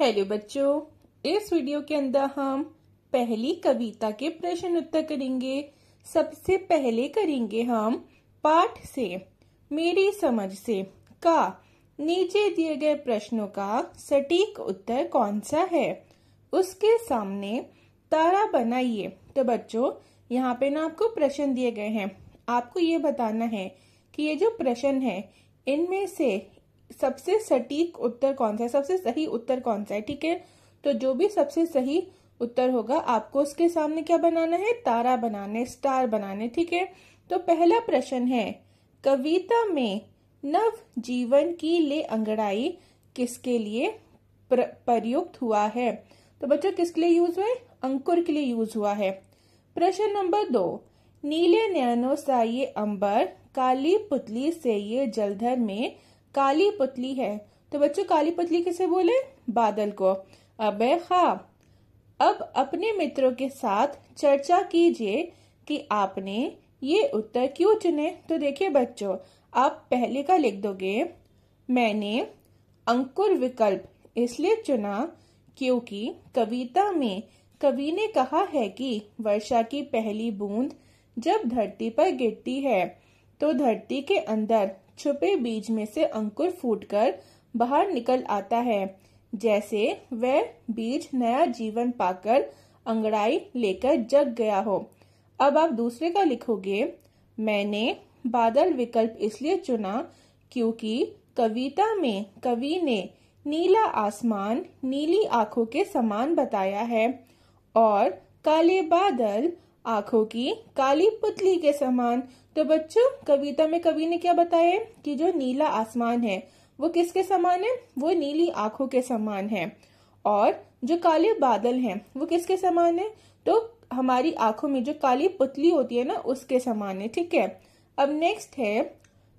hello बच्चों इस video के अंदर हम पहली कविता के प्रश्न उत्तर करेंगे सबसे पहले करेंगे हम पाठ से मेरी समझ से का नीचे दिए गए प्रश्नों का सटीक उत्तर कौन सा है उसके सामने तारा बनाइए तो बच्चों यहाँ पे ना आपको प्रश्न दिए गए हैं आपको ये बताना है कि ये जो प्रश्न है इनमें से सबसे सटीक उत्तर कौन सा है सबसे सही उत्तर कौन सा है ठीक है तो जो भी सबसे सही उत्तर होगा आपको उसके सामने क्या बनाना है तारा बनाने स्टार बनाने ठीक है तो पहला प्रश्न है कविता में नव जीवन की ले अंगड़ाई किसके लिए प्रयुक्त हुआ है तो बच्चों किसके लिए यूज हुआ है अंकुर के लिए यूज हुआ है प्रश्न नंबर दो नीले नैनो सा ये अंबर काली पुतली से ये जलधर में काली पुतली है तो बच्चों काली पुतली किसे बोले बादल को अब खा अब अपने मित्रों के साथ चर्चा कीजिए कि आपने ये उत्तर क्यों चुने तो देखिए बच्चों आप पहले का लिख दोगे मैंने अंकुर विकल्प इसलिए चुना क्योंकि कविता में कवि ने कहा है कि वर्षा की पहली बूंद जब धरती पर गिरती है तो धरती के अंदर छुपे बीज में से अंकुर फूटकर बाहर निकल आता है जैसे वह बीज नया जीवन पाकर अंगड़ाई लेकर जग गया हो अब आप दूसरे का लिखोगे मैंने बादल विकल्प इसलिए चुना क्योंकि कविता में कवि ने नीला आसमान नीली आंखों के समान बताया है और काले बादल आंखों की काली पुतली के समान तो बच्चों कविता में कवि ने क्या बताया कि जो नीला आसमान है वो किसके समान है वो नीली आंखों के समान है और जो काले बादल हैं वो किसके समान है तो हमारी आंखों में जो काली पुतली होती है ना उसके समान है ठीक है अब नेक्स्ट है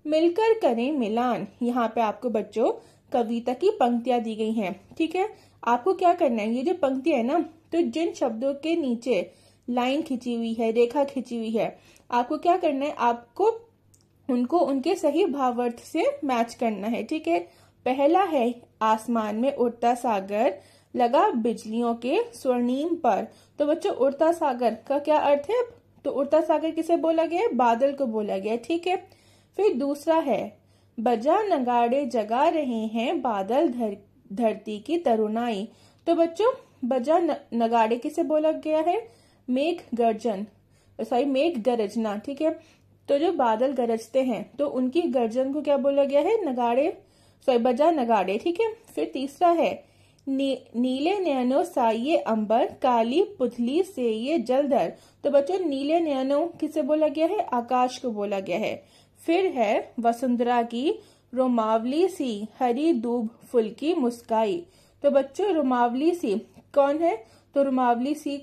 मिलकर करें मिलान यहाँ पे आपको बच्चों कविता की पंक्तियां दी गई हैं ठीक है आपको क्या करना है ये जो पंक्ति है ना तो जिन शब्दों के नीचे लाइन खींची हुई है रेखा खींची हुई है आपको क्या करना है आपको उनको उनके सही भावार्थ से मैच करना है ठीक है पहला है आसमान में उड़ता सागर लगा बिजलियों के स्वर्णिम पर तो बच्चों उड़ता सागर का क्या अर्थ है तो उड़ता सागर किसे बोला गया बादल को बोला गया ठीक है फिर दूसरा है बजा नगाड़े जगा रहे हैं बादल धर धरती की तरुणाई तो बच्चों बजा न, नगाड़े किसे बोला गया है मेघ गर्जन सॉरी मेघ गरजना ठीक है तो जो बादल गरजते हैं तो उनकी गर्जन को क्या बोला गया है नगाड़े सॉरी बजा नगाड़े ठीक है फिर तीसरा है नी, नीले नैनो साइये अंबर काली पुतली से ये जलधर तो बच्चों नीले नैनो किसे बोला गया है आकाश को बोला गया है फिर है वसुंधरा की रोमावली सी हरी दूब फुल की मुस्काई तो बच्चों रोमावली सी कौन है तो रोमावली सी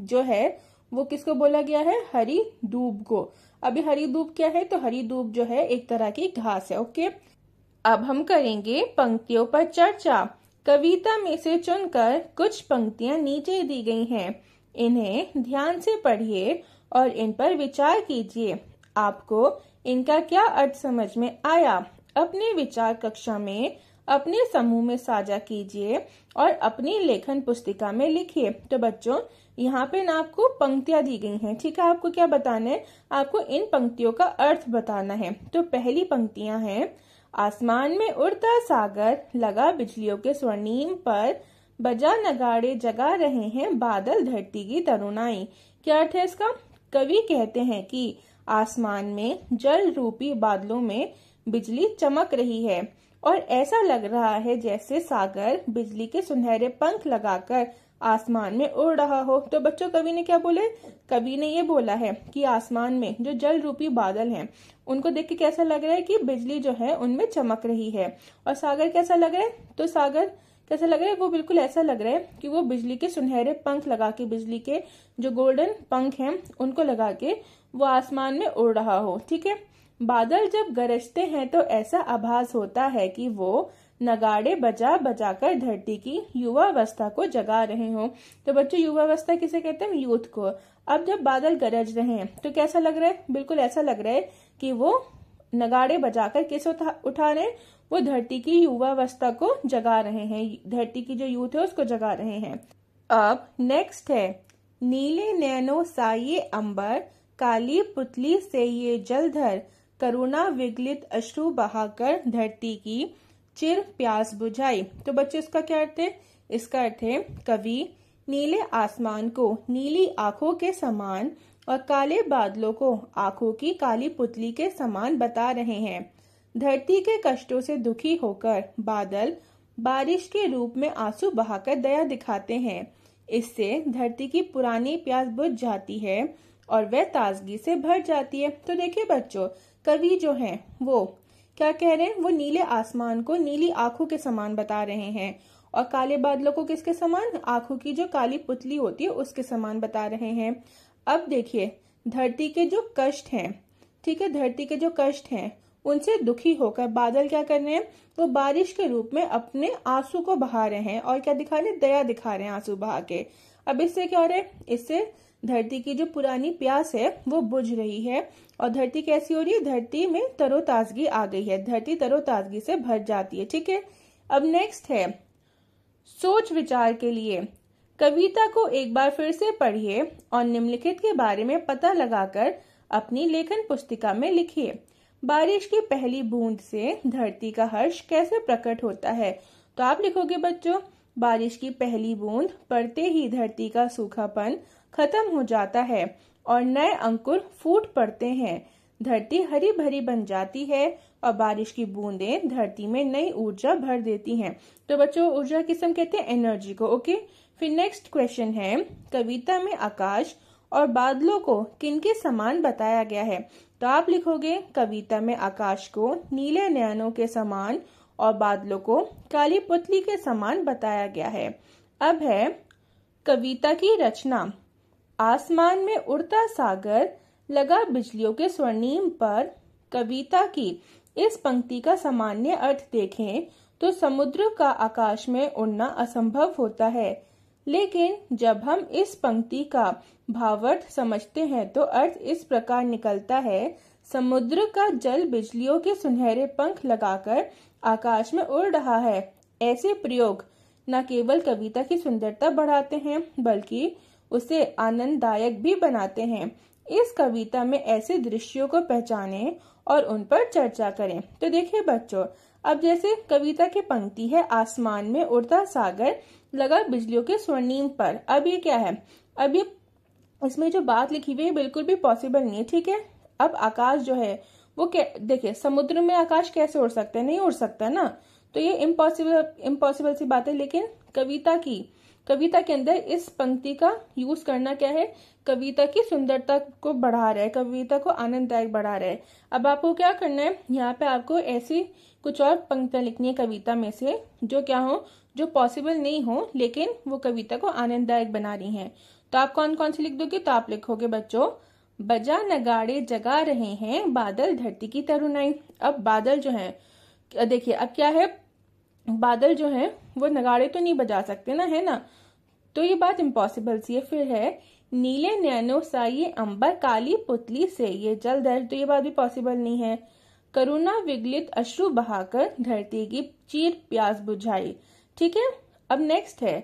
जो है वो किसको बोला गया है हरी दूब को अभी हरी दूब क्या है तो हरी दूब जो है एक तरह की घास है ओके अब हम करेंगे पंक्तियों पर चर्चा कविता में से चुनकर कुछ पंक्तियां नीचे दी गई हैं इन्हें ध्यान से पढ़िए और इन पर विचार कीजिए आपको इनका क्या अर्थ समझ में आया अपने विचार कक्षा में अपने समूह में साझा कीजिए और अपनी लेखन पुस्तिका में लिखिए तो बच्चों यहाँ पे ना आपको पंक्तियां दी गई हैं ठीक है आपको क्या बताना है आपको इन पंक्तियों का अर्थ बताना है तो पहली पंक्तियां हैं आसमान में उड़ता सागर लगा बिजलियों के स्वर्णिम पर बजा नगाड़े जगा रहे हैं बादल धरती की तरुणाई क्या अर्थ है इसका कवि कहते हैं कि आसमान में जल रूपी बादलों में बिजली चमक रही है और ऐसा लग रहा है जैसे सागर बिजली के सुनहरे पंख लगाकर आसमान में उड़ रहा हो तो बच्चों कवि ने क्या बोले कवि ने ये बोला है कि आसमान में जो जल रूपी बादल हैं उनको देख के कैसा लग रहा है कि बिजली जो है उनमें चमक रही है और सागर कैसा लग रहा है तो सागर कैसा लग रहा है वो बिल्कुल ऐसा लग रहा है कि वो बिजली के सुनहरे पंख लगा के बिजली के जो गोल्डन पंख है उनको लगा के वो आसमान में उड़ रहा हो ठीक है बादल जब गरजते हैं तो ऐसा आभास होता है कि वो नगाड़े बजा बजा कर धरती की युवावस्था को जगा रहे हो तो बच्चों युवावस्था किसे कहते हैं यूथ को अब जब बादल गरज रहे हैं तो कैसा लग रहा है बिल्कुल ऐसा लग रहा है कि वो नगाड़े बजाकर किस उठा, उठा रहे हैं वो धरती की युवावस्था को जगा रहे हैं धरती की जो यूथ है उसको जगा रहे हैं अब नेक्स्ट है नीले नैनो सा ये अंबर काली पुतली से ये जलधर करुणा विगलित अश्रु बहाकर धरती की चिर प्यास बुझाई तो बच्चों इसका क्या अर्थ है इसका अर्थ है कवि नीले आसमान को नीली आंखों के समान और काले बादलों को आंखों की काली पुतली के समान बता रहे हैं धरती के कष्टों से दुखी होकर बादल बारिश के रूप में आंसू बहाकर दया दिखाते हैं इससे धरती की पुरानी प्यास बुझ जाती है और वह ताजगी से भर जाती है तो देखिए बच्चों कवि जो हैं वो क्या कह रहे हैं वो नीले आसमान को नीली आंखों के समान बता रहे हैं और काले बादलों को किसके समान आंखों की जो काली पुतली होती है उसके समान बता रहे हैं अब देखिए धरती के जो कष्ट हैं ठीक है धरती के जो कष्ट हैं उनसे दुखी होकर बादल क्या कर रहे हैं वो बारिश के रूप में अपने आंसू को बहा रहे हैं और क्या दिखा रहे दया दिखा रहे हैं आंसू बहा के अब इससे क्या हो रहा है इससे धरती की जो पुरानी प्यास है वो बुझ रही है और धरती कैसी हो रही है धरती में तरोताजगी आ गई है धरती तरोताजगी से भर जाती है ठीक है अब नेक्स्ट है सोच विचार के लिए कविता को एक बार फिर से पढ़िए और निम्नलिखित के बारे में पता लगाकर अपनी लेखन पुस्तिका में लिखिए बारिश की पहली बूंद से धरती का हर्ष कैसे प्रकट होता है तो आप लिखोगे बच्चों बारिश की पहली बूंद पड़ते ही धरती का सूखापन खत्म हो जाता है और नए अंकुर फूट पड़ते हैं धरती हरी भरी बन जाती है और बारिश की बूंदें धरती में नई ऊर्जा भर देती हैं तो बच्चों ऊर्जा किस्म कहते हैं एनर्जी को ओके फिर नेक्स्ट क्वेश्चन है कविता में आकाश और बादलों को किनके समान बताया गया है तो आप लिखोगे कविता में आकाश को नीले नयनों के समान और बादलों को काली पुतली के समान बताया गया है अब है कविता की रचना आसमान में उड़ता सागर लगा बिजलियों के स्वर्णिम पर कविता की इस पंक्ति का सामान्य अर्थ देखें तो समुद्र का आकाश में उड़ना असंभव होता है लेकिन जब हम इस पंक्ति का भावार्थ समझते हैं तो अर्थ इस प्रकार निकलता है समुद्र का जल बिजलियों के सुनहरे पंख लगाकर आकाश में उड़ रहा है ऐसे प्रयोग न केवल कविता की सुंदरता बढ़ाते हैं बल्कि उसे आनंददायक भी बनाते हैं इस कविता में ऐसे दृश्यों को पहचाने और उन पर चर्चा करें तो देखिए बच्चों अब जैसे कविता की पंक्ति है आसमान में उड़ता सागर लगा बिजलियों के स्वर्णिम पर अब ये क्या है अब ये इसमें जो बात लिखी हुई है बिल्कुल भी पॉसिबल नहीं है ठीक है अब आकाश जो है वो देखिए समुद्र में आकाश कैसे उड़ सकता है नहीं उड़ सकता ना तो ये इम्पॉसिबल इम्पॉसिबल सी बात है लेकिन कविता की कविता के अंदर इस पंक्ति का यूज करना क्या है कविता की सुंदरता को बढ़ा रहा है कविता को आनंददायक बढ़ा रहा है अब आपको क्या करना है यहाँ पे आपको ऐसी कुछ और पंक्तियां लिखनी है कविता में से जो क्या हो जो पॉसिबल नहीं हो लेकिन वो कविता को आनंददायक बना रही हैं तो आप कौन कौन सी लिख दोगे तो आप लिखोगे बच्चों बजा नगाड़े जगा रहे हैं बादल धरती की तरुणाई अब बादल जो है देखिए अब क्या है बादल जो हैं वो नगाड़े तो नहीं बजा सकते ना है ना तो ये बात इम्पॉसिबल सी है फिर है नीले नैनो सा ये अंबर काली पुतली से ये जल दर्ज तो ये बात भी पॉसिबल नहीं है करुणा विगलित अश्रु बहाकर धरती की चीर प्यास बुझाई ठीक है अब नेक्स्ट है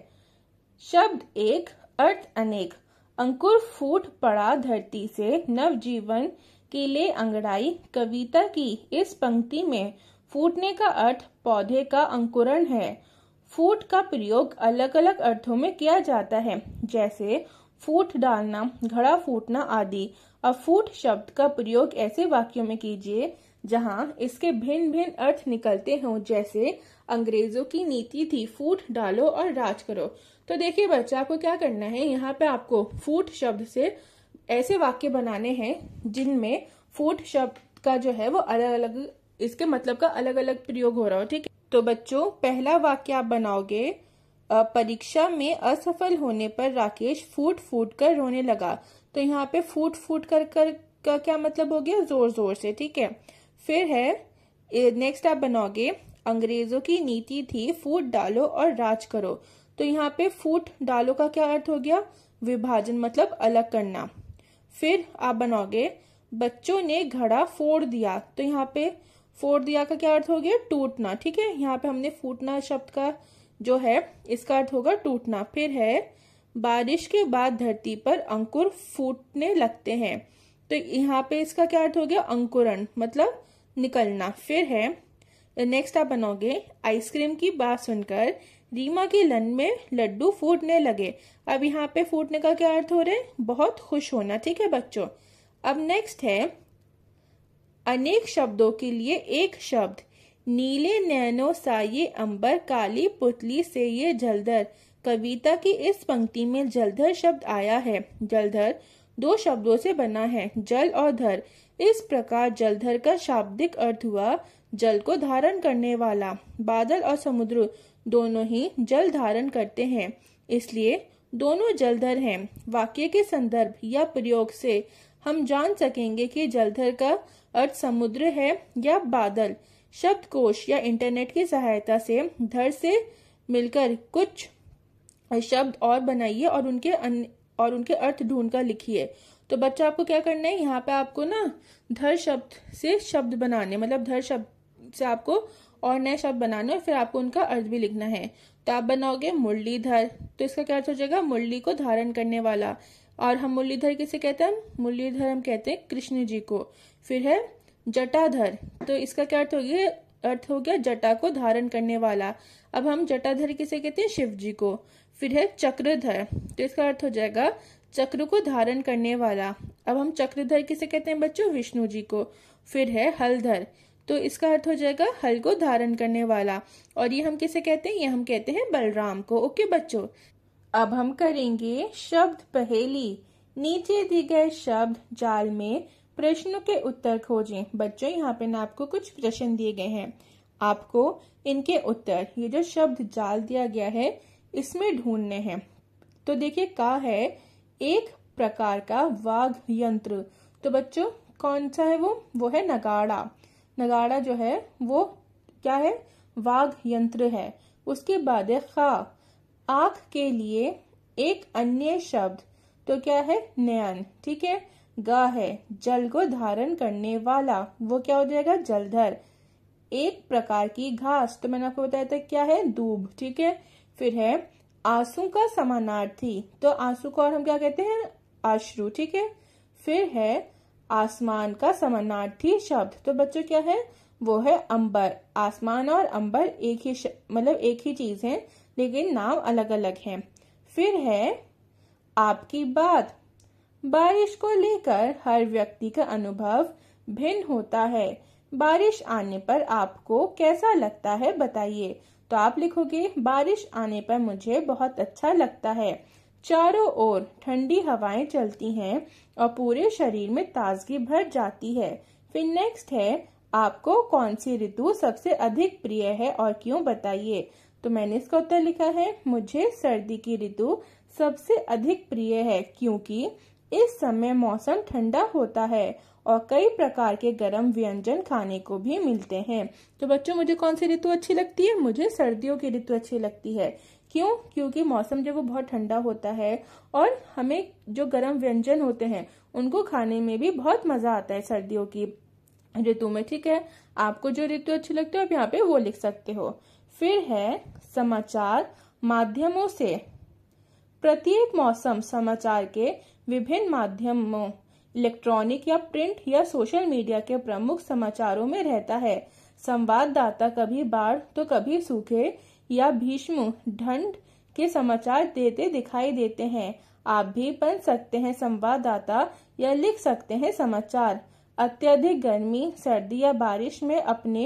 शब्द एक अर्थ अनेक अंकुर फूट पड़ा धरती से नव जीवन के लिए अंगड़ाई कविता की इस पंक्ति में फूटने का अर्थ पौधे का अंकुरण है फूट का प्रयोग अलग अलग अर्थों में किया जाता है जैसे फूट डालना घड़ा फूटना आदि अब फूट शब्द का प्रयोग ऐसे वाक्यों में कीजिए जहाँ इसके भिन्न भिन्न अर्थ निकलते हों जैसे अंग्रेजों की नीति थी फूट डालो और राज करो तो देखिए बच्चा आपको क्या करना है यहाँ पे आपको फूट शब्द से ऐसे वाक्य बनाने हैं जिनमें फूट शब्द का जो है वो अलग अलग इसके मतलब का अलग अलग प्रयोग हो रहा हो ठीक है तो बच्चों पहला वाक्य आप बनाओगे परीक्षा में असफल होने पर राकेश फूट फूट कर रोने लगा तो यहाँ पे फूट फूट कर कर का क्या मतलब हो गया जोर जोर से ठीक है फिर है नेक्स्ट आप बनाओगे अंग्रेजों की नीति थी फूट डालो और राज करो तो यहाँ पे फूट डालो का क्या अर्थ हो गया विभाजन मतलब अलग करना फिर आप बनाओगे बच्चों ने घड़ा फोड़ दिया तो यहाँ पे फोड़ दिया का क्या अर्थ हो गया टूटना ठीक है यहाँ पे हमने फूटना शब्द का जो है इसका अर्थ होगा टूटना फिर है बारिश के बाद धरती पर अंकुर फूटने लगते हैं तो यहाँ पे इसका क्या अर्थ हो गया अंकुरण मतलब निकलना फिर है नेक्स्ट आप बनोगे आइसक्रीम की बात सुनकर रीमा के लन में लड्डू फूटने लगे अब यहाँ पे फूटने का क्या अर्थ हो रहा है बहुत खुश होना ठीक है बच्चों अब नेक्स्ट है अनेक शब्दों के लिए एक शब्द नीले नैनो सा ये अंबर काली पुतली से ये जलधर कविता की इस पंक्ति में जलधर शब्द आया है जलधर दो शब्दों से बना है जल और धर इस प्रकार जलधर का शाब्दिक अर्थ हुआ जल को धारण करने वाला बादल और समुद्र दोनों ही जल धारण करते हैं इसलिए दोनों जलधर हैं वाक्य के संदर्भ या प्रयोग से हम जान सकेंगे कि जलधर का अर्थ समुद्र है या बादल शब्दकोश या इंटरनेट की सहायता से धर से मिलकर कुछ शब्द और बनाइए और उनके अन्य और उनके अर्थ ढूंढकर लिखिए तो बच्चा आपको क्या करना है यहाँ पे आपको ना धर शब्द से शब्द बनाने मतलब धर शब्द से आपको और नए शब्द बनाने और फिर आपको उनका अर्थ भी लिखना है तो आप बनाओगे मुरलीधर तो इसका क्या अर्थ हो जाएगा मुरली को धारण करने वाला और हम मुरलीधर किसे कहते हैं मुरलीधर हम कहते हैं कृष्ण जी को फिर है जटाधर तो इसका क्या अर्थ हो गया अर्थ हो गया जटा को धारण करने वाला अब हम जटाधर किसे कहते हैं शिव जी को फिर है चक्रधर तो इसका अर्थ हो जाएगा चक्र को धारण करने वाला अब हम चक्रधर किसे कहते हैं बच्चों विष्णु जी को फिर है हलधर तो इसका अर्थ हो जाएगा हल को धारण करने वाला और ये हम किसे कहते हैं ये हम कहते हैं बलराम को ओके बच्चों अब हम करेंगे शब्द पहेली नीचे दिए गए शब्द जाल में प्रश्नों के उत्तर खोजें बच्चों यहाँ पे ना आपको कुछ प्रश्न दिए गए हैं आपको इनके उत्तर ये जो शब्द जाल दिया गया है इसमें ढूंढने हैं तो देखिए का है एक प्रकार का वाघ यंत्र तो बच्चों कौन सा है वो वो है नगाड़ा नगाड़ा जो है वो क्या है वाघ यंत्र है उसके बाद है खा आंख के लिए एक अन्य शब्द तो क्या है नयन ठीक है ग है जल को धारण करने वाला वो क्या हो जाएगा जलधर एक प्रकार की घास तो मैंने आपको बताया था क्या है दूब ठीक है फिर है आंसू का समानार्थी तो आंसू को और हम क्या कहते हैं आश्रु ठीक है फिर है आसमान का समानार्थी शब्द तो बच्चों क्या है वो है अंबर आसमान और अंबर एक ही मतलब एक ही चीज है लेकिन नाम अलग अलग हैं फिर है आपकी बात बारिश को लेकर हर व्यक्ति का अनुभव भिन्न होता है बारिश आने पर आपको कैसा लगता है बताइए तो आप लिखोगे बारिश आने पर मुझे बहुत अच्छा लगता है चारों ओर ठंडी हवाएं चलती हैं और पूरे शरीर में ताजगी भर जाती है फिर नेक्स्ट है आपको कौन सी ऋतु सबसे अधिक प्रिय है और क्यों बताइए तो मैंने इसका उत्तर लिखा है मुझे सर्दी की ऋतु सबसे अधिक प्रिय है क्योंकि इस समय मौसम ठंडा होता है और कई प्रकार के गर्म व्यंजन खाने को भी मिलते हैं तो बच्चों मुझे कौन सी ऋतु अच्छी लगती है मुझे सर्दियों की ऋतु अच्छी लगती है क्यों क्योंकि मौसम जब वो बहुत ठंडा होता है और हमें जो गर्म व्यंजन होते हैं उनको खाने में भी बहुत मजा आता है सर्दियों की ऋतु में ठीक है आपको जो ऋतु अच्छी लगती है आप यहाँ पे वो लिख सकते हो फिर है समाचार माध्यमों से प्रत्येक मौसम समाचार के विभिन्न माध्यमों इलेक्ट्रॉनिक या प्रिंट या सोशल मीडिया के प्रमुख समाचारों में रहता है संवाददाता कभी बाढ़ तो कभी सूखे या भीष्म ठंड के समाचार देते दिखाई देते हैं आप भी बन सकते हैं संवाददाता या लिख सकते हैं समाचार अत्यधिक गर्मी सर्दी या बारिश में अपने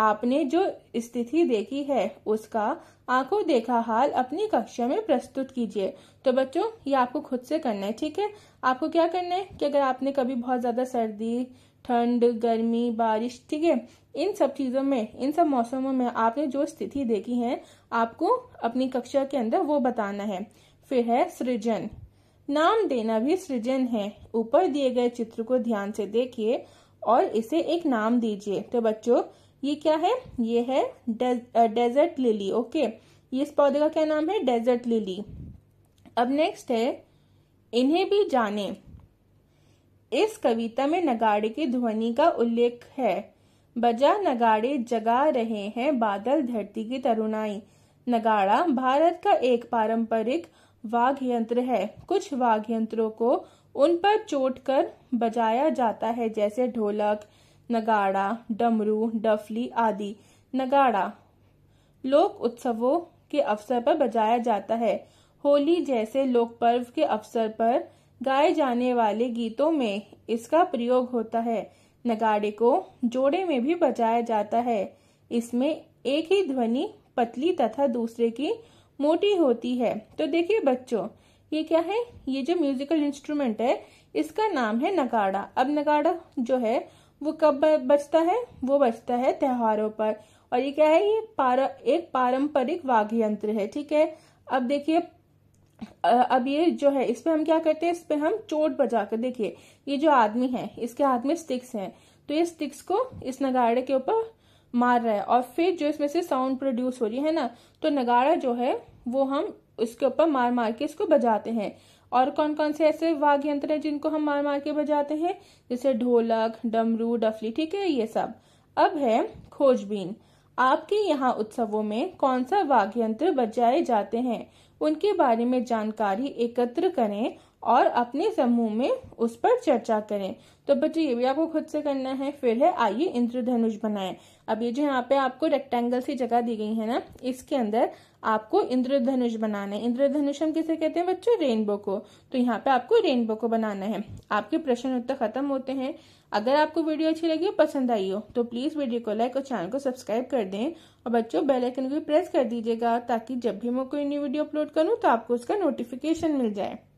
आपने जो स्थिति देखी है उसका आंखों देखा हाल अपनी कक्षा में प्रस्तुत कीजिए तो बच्चों ये आपको खुद से करना है ठीक है आपको क्या करना है कि अगर आपने कभी बहुत ज़्यादा सर्दी ठंड गर्मी बारिश ठीक है इन सब चीज़ों में इन सब मौसमों में आपने जो स्थिति देखी है आपको अपनी कक्षा के अंदर वो बताना है फिर है सृजन नाम देना भी सृजन है ऊपर दिए गए चित्र को ध्यान से देखिए और इसे एक नाम दीजिए तो बच्चों ये क्या है ये है डेजर्ट लिली ओके ये इस पौधे का क्या नाम है डेजर्ट लिली अब नेक्स्ट है इन्हें भी जाने इस कविता में नगाड़े की ध्वनि का उल्लेख है बजा नगाड़े जगा रहे हैं बादल धरती की तरुणाई नगाड़ा भारत का एक पारंपरिक वाघ यंत्र है कुछ वाघ यंत्रों को उन पर चोट कर बजाया जाता है जैसे ढोलक नगाड़ा डमरू डफली आदि नगाड़ा लोक उत्सवों के अवसर पर बजाया जाता है होली जैसे लोक पर्व के अवसर पर गाए जाने वाले गीतों में इसका प्रयोग होता है नगाड़े को जोड़े में भी बजाया जाता है इसमें एक ही ध्वनि पतली तथा दूसरे की मोटी होती है तो देखिए बच्चों ये क्या है ये जो म्यूजिकल इंस्ट्रूमेंट है इसका नाम है नगाड़ा अब नगाड़ा जो है वो कब बचता है वो बचता है त्योहारों पर और ये क्या है ये पारा एक पारंपरिक वाघ यंत्र है ठीक है अब देखिए अब ये जो है इसमें हम क्या करते हैं इस पर हम चोट बजा कर देखिए ये जो आदमी है इसके हाथ में स्टिक्स हैं तो ये स्टिक्स को इस नगाड़े के ऊपर मार रहा है और फिर जो इसमें से साउंड प्रोड्यूस हो रही है ना तो नगाड़ा जो है वो हम उसके ऊपर मार मार के इसको बजाते हैं और कौन कौन से ऐसे वाघ यंत्र हैं जिनको हम मार मार के बजाते हैं जैसे ढोलक डमरू डफली ठीक है ये सब अब है खोजबीन आपके यहाँ उत्सवों में कौन सा वाघ यंत्र बजाए जाते हैं उनके बारे में जानकारी एकत्र करें और अपने समूह में उस पर चर्चा करें तो बच्चों ये भी आपको खुद से करना है फिर है आइए इंद्रधनुष बनाएं अब ये जो यहाँ पे आपको रेक्टेंगल सी जगह दी गई है ना इसके अंदर आपको इंद्रधनुष बनाना है इंद्रधनुष हम किसे कहते हैं बच्चों रेनबो को तो यहाँ पे आपको रेनबो को बनाना है आपके प्रश्न उत्तर खत्म होते हैं अगर आपको वीडियो अच्छी लगी पसंद आई हो तो प्लीज वीडियो को लाइक और चैनल को सब्सक्राइब कर दें और बच्चों बेल आइकन को प्रेस कर दीजिएगा ताकि जब भी मैं कोई न्यू वीडियो अपलोड करूँ तो आपको उसका नोटिफिकेशन मिल जाए